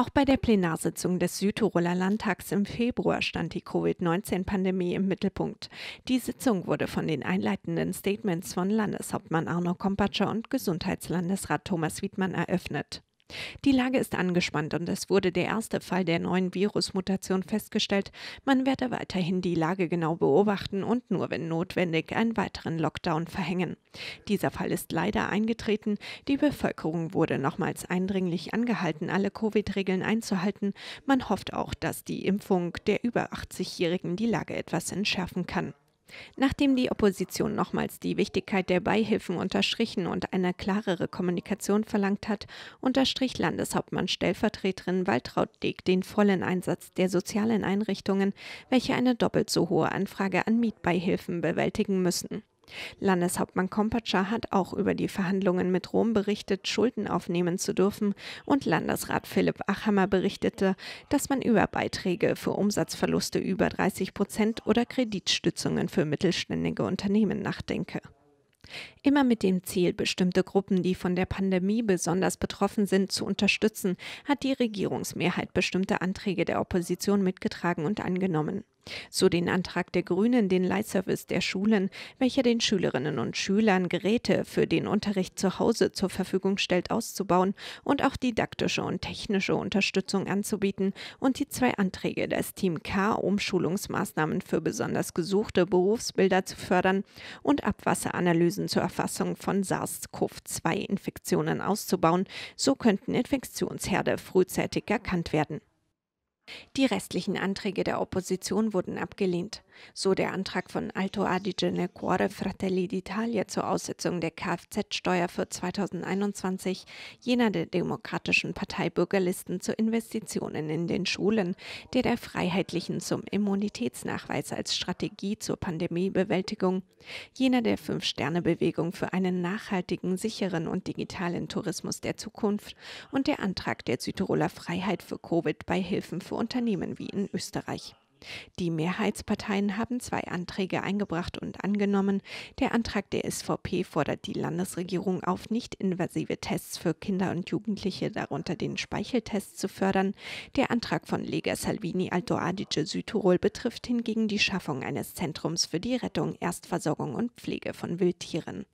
Auch bei der Plenarsitzung des Südtiroler Landtags im Februar stand die Covid-19-Pandemie im Mittelpunkt. Die Sitzung wurde von den einleitenden Statements von Landeshauptmann Arno Kompatscher und Gesundheitslandesrat Thomas Wiedmann eröffnet. Die Lage ist angespannt und es wurde der erste Fall der neuen Virusmutation festgestellt. Man werde weiterhin die Lage genau beobachten und nur wenn notwendig einen weiteren Lockdown verhängen. Dieser Fall ist leider eingetreten. Die Bevölkerung wurde nochmals eindringlich angehalten, alle Covid-Regeln einzuhalten. Man hofft auch, dass die Impfung der über 80-Jährigen die Lage etwas entschärfen kann. Nachdem die Opposition nochmals die Wichtigkeit der Beihilfen unterstrichen und eine klarere Kommunikation verlangt hat, unterstrich Landeshauptmann Stellvertreterin Waltraud Deg den vollen Einsatz der sozialen Einrichtungen, welche eine doppelt so hohe Anfrage an Mietbeihilfen bewältigen müssen. Landeshauptmann Kompatscher hat auch über die Verhandlungen mit Rom berichtet, Schulden aufnehmen zu dürfen und Landesrat Philipp Achhammer berichtete, dass man über Beiträge für Umsatzverluste über 30 Prozent oder Kreditstützungen für mittelständige Unternehmen nachdenke. Immer mit dem Ziel, bestimmte Gruppen, die von der Pandemie besonders betroffen sind, zu unterstützen, hat die Regierungsmehrheit bestimmte Anträge der Opposition mitgetragen und angenommen. So den Antrag der Grünen, den Leihservice der Schulen, welcher den Schülerinnen und Schülern Geräte für den Unterricht zu Hause zur Verfügung stellt, auszubauen und auch didaktische und technische Unterstützung anzubieten und die zwei Anträge des Team K, um Schulungsmaßnahmen für besonders gesuchte Berufsbilder zu fördern und Abwasseranalysen zur Erfassung von SARS-CoV-2-Infektionen auszubauen. So könnten Infektionsherde frühzeitig erkannt werden. Die restlichen Anträge der Opposition wurden abgelehnt so der Antrag von Alto Adige nel Cuore Fratelli d'Italia zur Aussetzung der Kfz-Steuer für 2021, jener der Demokratischen Partei Bürgerlisten zu Investitionen in den Schulen, der der Freiheitlichen zum Immunitätsnachweis als Strategie zur Pandemiebewältigung, jener der Fünf-Sterne-Bewegung für einen nachhaltigen, sicheren und digitalen Tourismus der Zukunft und der Antrag der Südtiroler Freiheit für Covid bei Hilfen für Unternehmen wie in Österreich. Die Mehrheitsparteien haben zwei Anträge eingebracht und angenommen. Der Antrag der SVP fordert die Landesregierung auf, nicht invasive Tests für Kinder und Jugendliche, darunter den Speicheltest, zu fördern. Der Antrag von Lega Salvini Alto Adige Südtirol betrifft hingegen die Schaffung eines Zentrums für die Rettung, Erstversorgung und Pflege von Wildtieren.